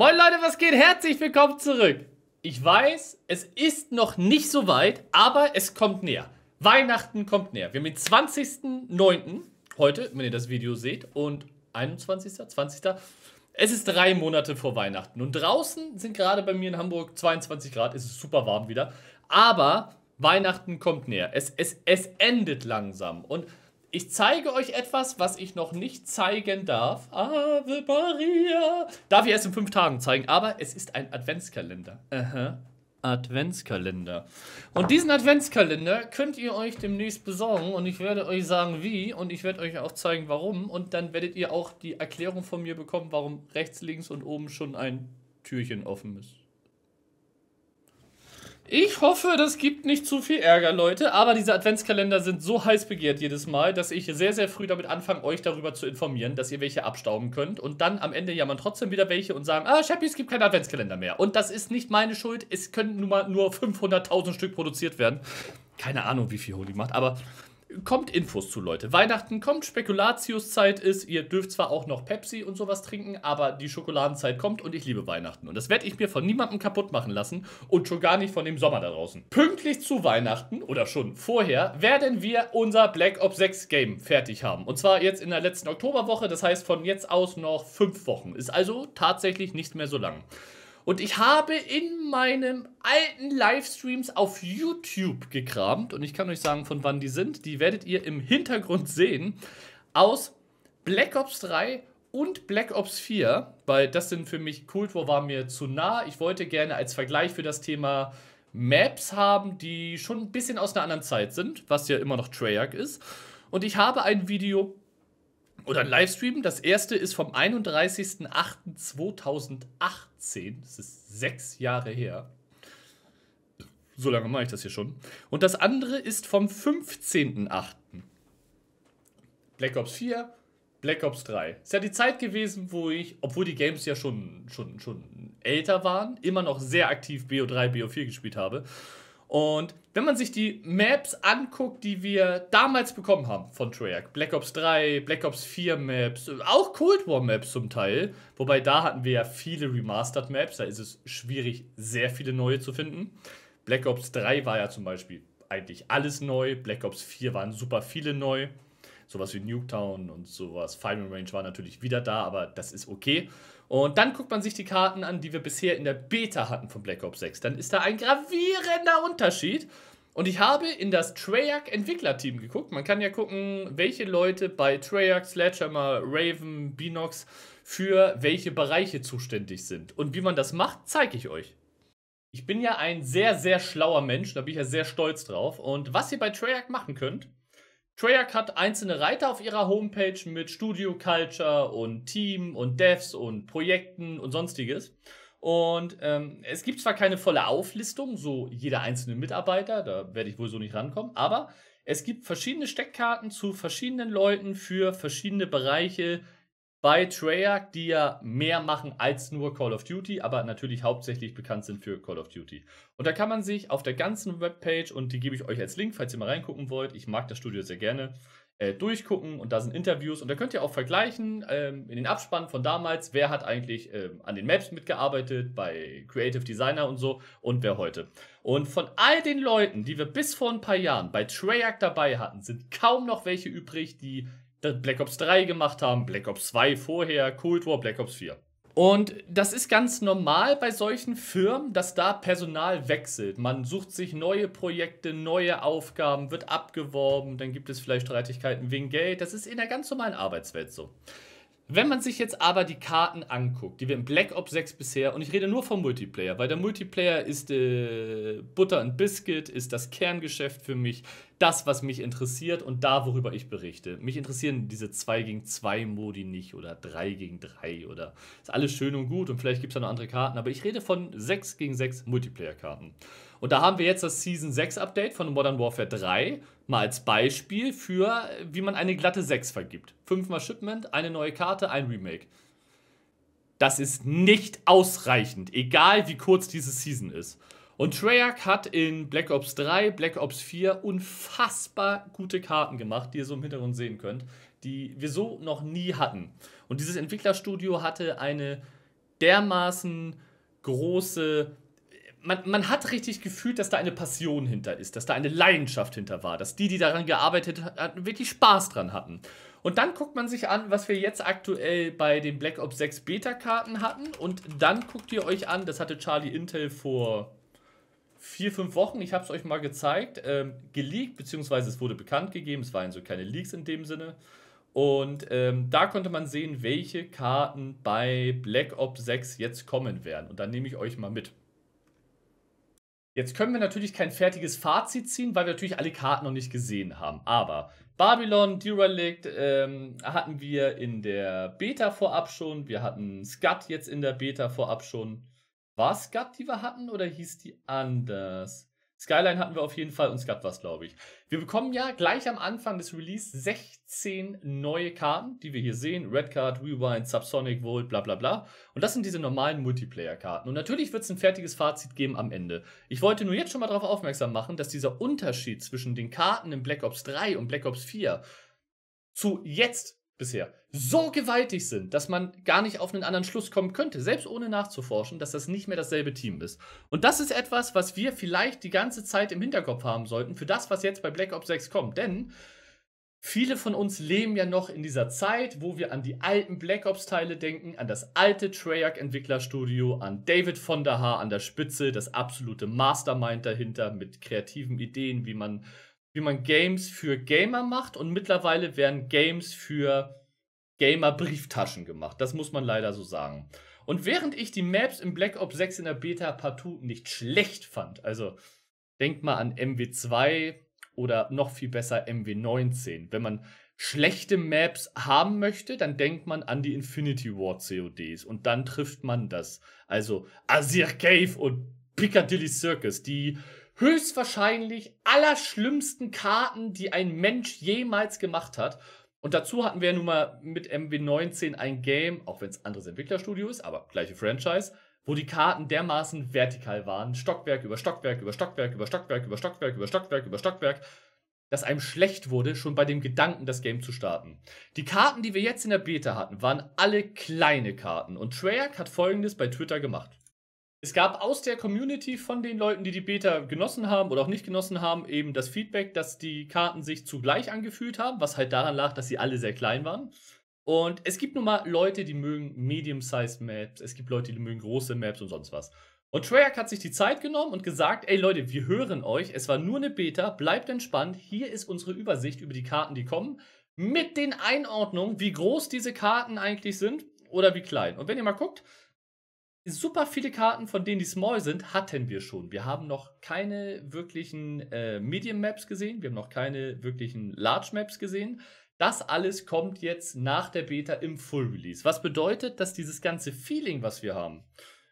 Moin Leute, was geht? Herzlich willkommen zurück. Ich weiß, es ist noch nicht so weit, aber es kommt näher. Weihnachten kommt näher. Wir haben den 20.09. heute, wenn ihr das Video seht, und 21., 20. Es ist drei Monate vor Weihnachten. Und draußen sind gerade bei mir in Hamburg 22 Grad. Es ist super warm wieder. Aber Weihnachten kommt näher. Es, es, es endet langsam. Und ich zeige euch etwas, was ich noch nicht zeigen darf. Ave Maria. Darf ich erst in fünf Tagen zeigen, aber es ist ein Adventskalender. Aha. Adventskalender. Und diesen Adventskalender könnt ihr euch demnächst besorgen und ich werde euch sagen, wie und ich werde euch auch zeigen, warum und dann werdet ihr auch die Erklärung von mir bekommen, warum rechts, links und oben schon ein Türchen offen ist. Ich hoffe, das gibt nicht zu viel Ärger, Leute, aber diese Adventskalender sind so heiß begehrt jedes Mal, dass ich sehr, sehr früh damit anfange, euch darüber zu informieren, dass ihr welche abstauben könnt. Und dann am Ende jammern trotzdem wieder welche und sagen, ah, Scheppi, es gibt keinen Adventskalender mehr. Und das ist nicht meine Schuld, es können nun mal nur 500.000 Stück produziert werden. Keine Ahnung, wie viel Holy macht, aber kommt Infos zu, Leute. Weihnachten kommt, Spekulatiuszeit ist, ihr dürft zwar auch noch Pepsi und sowas trinken, aber die Schokoladenzeit kommt und ich liebe Weihnachten. Und das werde ich mir von niemandem kaputt machen lassen und schon gar nicht von dem Sommer da draußen. Pünktlich zu Weihnachten oder schon vorher werden wir unser Black Ops 6 Game fertig haben. Und zwar jetzt in der letzten Oktoberwoche, das heißt von jetzt aus noch fünf Wochen. Ist also tatsächlich nicht mehr so lang. Und ich habe in meinen alten Livestreams auf YouTube gekramt. Und ich kann euch sagen, von wann die sind. Die werdet ihr im Hintergrund sehen. Aus Black Ops 3 und Black Ops 4. Weil das sind für mich, Cold War war mir zu nah. Ich wollte gerne als Vergleich für das Thema Maps haben, die schon ein bisschen aus einer anderen Zeit sind. Was ja immer noch Treyarch ist. Und ich habe ein Video oder ein Livestream. Das erste ist vom 31.08.2008. 2018. Das ist sechs Jahre her. So lange mache ich das hier schon. Und das andere ist vom 15.08. Black Ops 4, Black Ops 3. Ist ja die Zeit gewesen, wo ich, obwohl die Games ja schon, schon, schon älter waren, immer noch sehr aktiv BO3, BO4 gespielt habe. Und wenn man sich die Maps anguckt, die wir damals bekommen haben von Treyarch, Black Ops 3, Black Ops 4 Maps, auch Cold War Maps zum Teil, wobei da hatten wir ja viele Remastered Maps, da ist es schwierig, sehr viele neue zu finden. Black Ops 3 war ja zum Beispiel eigentlich alles neu, Black Ops 4 waren super viele neu, sowas wie Nuketown und sowas, Final Range war natürlich wieder da, aber das ist okay. Und dann guckt man sich die Karten an, die wir bisher in der Beta hatten von Black Ops 6. Dann ist da ein gravierender Unterschied. Und ich habe in das Treyarch Entwicklerteam geguckt. Man kann ja gucken, welche Leute bei Treyarch, Sledgehammer, Raven, Binox für welche Bereiche zuständig sind. Und wie man das macht, zeige ich euch. Ich bin ja ein sehr, sehr schlauer Mensch, da bin ich ja sehr stolz drauf. Und was ihr bei Treyarch machen könnt, Treyarch hat einzelne Reiter auf ihrer Homepage mit Studio Culture und Team und Devs und Projekten und sonstiges. Und ähm, es gibt zwar keine volle Auflistung, so jeder einzelne Mitarbeiter, da werde ich wohl so nicht rankommen, aber es gibt verschiedene Steckkarten zu verschiedenen Leuten für verschiedene Bereiche bei Treyarch, die ja mehr machen als nur Call of Duty, aber natürlich hauptsächlich bekannt sind für Call of Duty. Und da kann man sich auf der ganzen Webpage, und die gebe ich euch als Link, falls ihr mal reingucken wollt, ich mag das Studio sehr gerne, äh, durchgucken und da sind Interviews und da könnt ihr auch vergleichen ähm, in den Abspann von damals, wer hat eigentlich ähm, an den Maps mitgearbeitet, bei Creative Designer und so und wer heute. Und von all den Leuten, die wir bis vor ein paar Jahren bei Treyarch dabei hatten, sind kaum noch welche übrig, die Black Ops 3 gemacht haben, Black Ops 2 vorher, Cold War, Black Ops 4. Und das ist ganz normal bei solchen Firmen, dass da Personal wechselt. Man sucht sich neue Projekte, neue Aufgaben, wird abgeworben, dann gibt es vielleicht Streitigkeiten wegen Geld. Das ist in der ganz normalen Arbeitswelt so. Wenn man sich jetzt aber die Karten anguckt, die wir in Black Ops 6 bisher, und ich rede nur vom Multiplayer, weil der Multiplayer ist äh, Butter und Biscuit, ist das Kerngeschäft für mich, das, was mich interessiert und da, worüber ich berichte. Mich interessieren diese 2 gegen 2 Modi nicht oder 3 gegen 3 oder ist alles schön und gut und vielleicht gibt es da noch andere Karten, aber ich rede von 6 gegen 6 Multiplayer-Karten. Und da haben wir jetzt das Season 6 Update von Modern Warfare 3 mal als Beispiel für, wie man eine glatte 6 vergibt. Fünfmal Shipment, eine neue Karte, ein Remake. Das ist nicht ausreichend, egal wie kurz diese Season ist. Und Treyarch hat in Black Ops 3, Black Ops 4 unfassbar gute Karten gemacht, die ihr so im Hintergrund sehen könnt, die wir so noch nie hatten. Und dieses Entwicklerstudio hatte eine dermaßen große man, man, hat richtig gefühlt, dass da eine Passion hinter ist, dass da eine Leidenschaft hinter war, dass die, die daran gearbeitet hatten, wirklich Spaß dran hatten. Und dann guckt man sich an, was wir jetzt aktuell bei den Black Ops 6 Beta-Karten hatten. Und dann guckt ihr euch an, das hatte Charlie Intel vor vier, fünf Wochen, ich habe es euch mal gezeigt, ähm, geleakt, beziehungsweise es wurde bekannt gegeben, es waren so keine Leaks in dem Sinne. Und ähm, da konnte man sehen, welche Karten bei Black Ops 6 jetzt kommen werden. Und dann nehme ich euch mal mit. Jetzt können wir natürlich kein fertiges Fazit ziehen, weil wir natürlich alle Karten noch nicht gesehen haben. Aber Babylon, Derelict ähm, hatten wir in der Beta vorab schon. Wir hatten Scud jetzt in der Beta vorab schon. War es Skat, die wir hatten, oder hieß die anders? Skyline hatten wir auf jeden Fall und Skat war es, glaube ich. Wir bekommen ja gleich am Anfang des Release 16 neue Karten, die wir hier sehen. Red Card, Rewind, Subsonic, Volt, bla bla bla. Und das sind diese normalen Multiplayer-Karten. Und natürlich wird es ein fertiges Fazit geben am Ende. Ich wollte nur jetzt schon mal darauf aufmerksam machen, dass dieser Unterschied zwischen den Karten in Black Ops 3 und Black Ops 4 zu jetzt bisher so gewaltig sind, dass man gar nicht auf einen anderen Schluss kommen könnte, selbst ohne nachzuforschen, dass das nicht mehr dasselbe Team ist. Und das ist etwas, was wir vielleicht die ganze Zeit im Hinterkopf haben sollten für das, was jetzt bei Black Ops 6 kommt. Denn viele von uns leben ja noch in dieser Zeit, wo wir an die alten Black Ops-Teile denken, an das alte Treyarch-Entwicklerstudio, an David von der Haar an der Spitze, das absolute Mastermind dahinter mit kreativen Ideen, wie man wie man Games für Gamer macht und mittlerweile werden Games für Gamer-Brieftaschen gemacht. Das muss man leider so sagen. Und während ich die Maps im Black Ops 6 in der Beta partout nicht schlecht fand, also denkt mal an MW2 oder noch viel besser MW19, wenn man schlechte Maps haben möchte, dann denkt man an die Infinity War CODs und dann trifft man das. Also Azir Cave und Piccadilly Circus, die höchstwahrscheinlich allerschlimmsten Karten, die ein Mensch jemals gemacht hat. Und dazu hatten wir ja nun mal mit MW19 ein Game, auch wenn es anderes Entwicklerstudio ist, aber gleiche Franchise, wo die Karten dermaßen vertikal waren, Stockwerk über Stockwerk über Stockwerk über Stockwerk über Stockwerk über Stockwerk über Stockwerk, dass einem schlecht wurde, schon bei dem Gedanken, das Game zu starten. Die Karten, die wir jetzt in der Beta hatten, waren alle kleine Karten. Und Treyarch hat folgendes bei Twitter gemacht. Es gab aus der Community von den Leuten, die die Beta genossen haben oder auch nicht genossen haben, eben das Feedback, dass die Karten sich zugleich angefühlt haben, was halt daran lag, dass sie alle sehr klein waren. Und es gibt nun mal Leute, die mögen Medium-Sized Maps, es gibt Leute, die mögen große Maps und sonst was. Und Treyarch hat sich die Zeit genommen und gesagt, ey Leute, wir hören euch, es war nur eine Beta, bleibt entspannt, hier ist unsere Übersicht über die Karten, die kommen, mit den Einordnungen, wie groß diese Karten eigentlich sind oder wie klein. Und wenn ihr mal guckt, super viele Karten, von denen die small sind, hatten wir schon. Wir haben noch keine wirklichen äh, Medium Maps gesehen. Wir haben noch keine wirklichen Large Maps gesehen. Das alles kommt jetzt nach der Beta im Full Release. Was bedeutet, dass dieses ganze Feeling, was wir haben,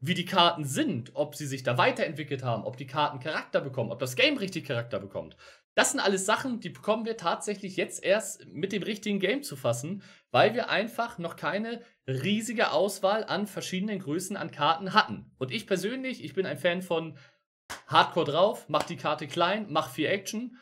wie die Karten sind, ob sie sich da weiterentwickelt haben, ob die Karten Charakter bekommen, ob das Game richtig Charakter bekommt. Das sind alles Sachen, die bekommen wir tatsächlich jetzt erst mit dem richtigen Game zu fassen, weil wir einfach noch keine riesige Auswahl an verschiedenen Größen an Karten hatten. Und ich persönlich, ich bin ein Fan von Hardcore drauf, mach die Karte klein, mach viel Action.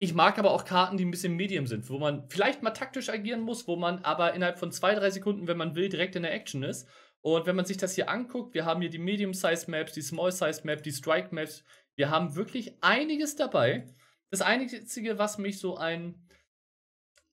Ich mag aber auch Karten, die ein bisschen medium sind, wo man vielleicht mal taktisch agieren muss, wo man aber innerhalb von zwei, drei Sekunden, wenn man will, direkt in der Action ist. Und wenn man sich das hier anguckt, wir haben hier die Medium-Size-Maps, die small size maps die Strike-Maps. Wir haben wirklich einiges dabei. Das Einzige, was mich so ein,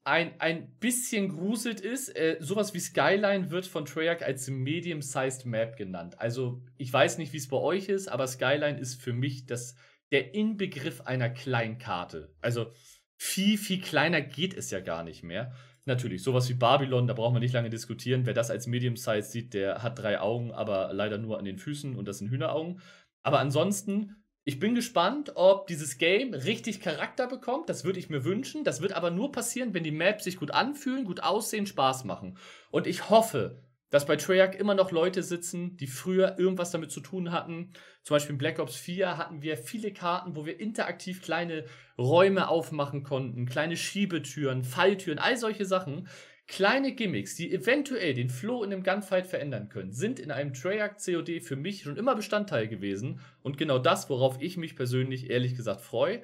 ein, ein bisschen gruselt, ist, äh, sowas wie Skyline wird von Treyarch als Medium-Sized Map genannt. Also, ich weiß nicht, wie es bei euch ist, aber Skyline ist für mich das, der Inbegriff einer Kleinkarte. Also, viel, viel kleiner geht es ja gar nicht mehr natürlich, sowas wie Babylon, da brauchen wir nicht lange diskutieren. Wer das als Medium-Size sieht, der hat drei Augen, aber leider nur an den Füßen und das sind Hühneraugen. Aber ansonsten, ich bin gespannt, ob dieses Game richtig Charakter bekommt. Das würde ich mir wünschen. Das wird aber nur passieren, wenn die Maps sich gut anfühlen, gut aussehen, Spaß machen. Und ich hoffe, dass bei Treyarch immer noch Leute sitzen, die früher irgendwas damit zu tun hatten. Zum Beispiel in Black Ops 4 hatten wir viele Karten, wo wir interaktiv kleine Räume aufmachen konnten, kleine Schiebetüren, Falltüren, all solche Sachen. Kleine Gimmicks, die eventuell den Flow in einem Gunfight verändern können, sind in einem Treyarch COD für mich schon immer Bestandteil gewesen und genau das, worauf ich mich persönlich ehrlich gesagt freue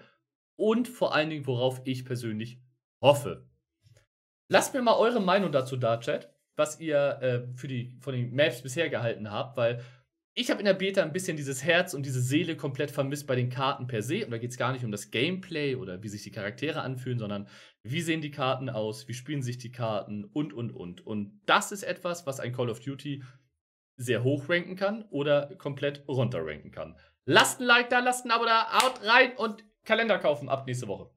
und vor allen Dingen, worauf ich persönlich hoffe. Lasst mir mal eure Meinung dazu da, Chat was ihr äh, für die, von den Maps bisher gehalten habt, weil ich habe in der Beta ein bisschen dieses Herz und diese Seele komplett vermisst bei den Karten per se. Und da geht es gar nicht um das Gameplay oder wie sich die Charaktere anfühlen, sondern wie sehen die Karten aus, wie spielen sich die Karten und, und, und. Und das ist etwas, was ein Call of Duty sehr hoch ranken kann oder komplett runter ranken kann. Lasst ein Like da, lasst ein Abo da, haut rein und Kalender kaufen ab nächste Woche.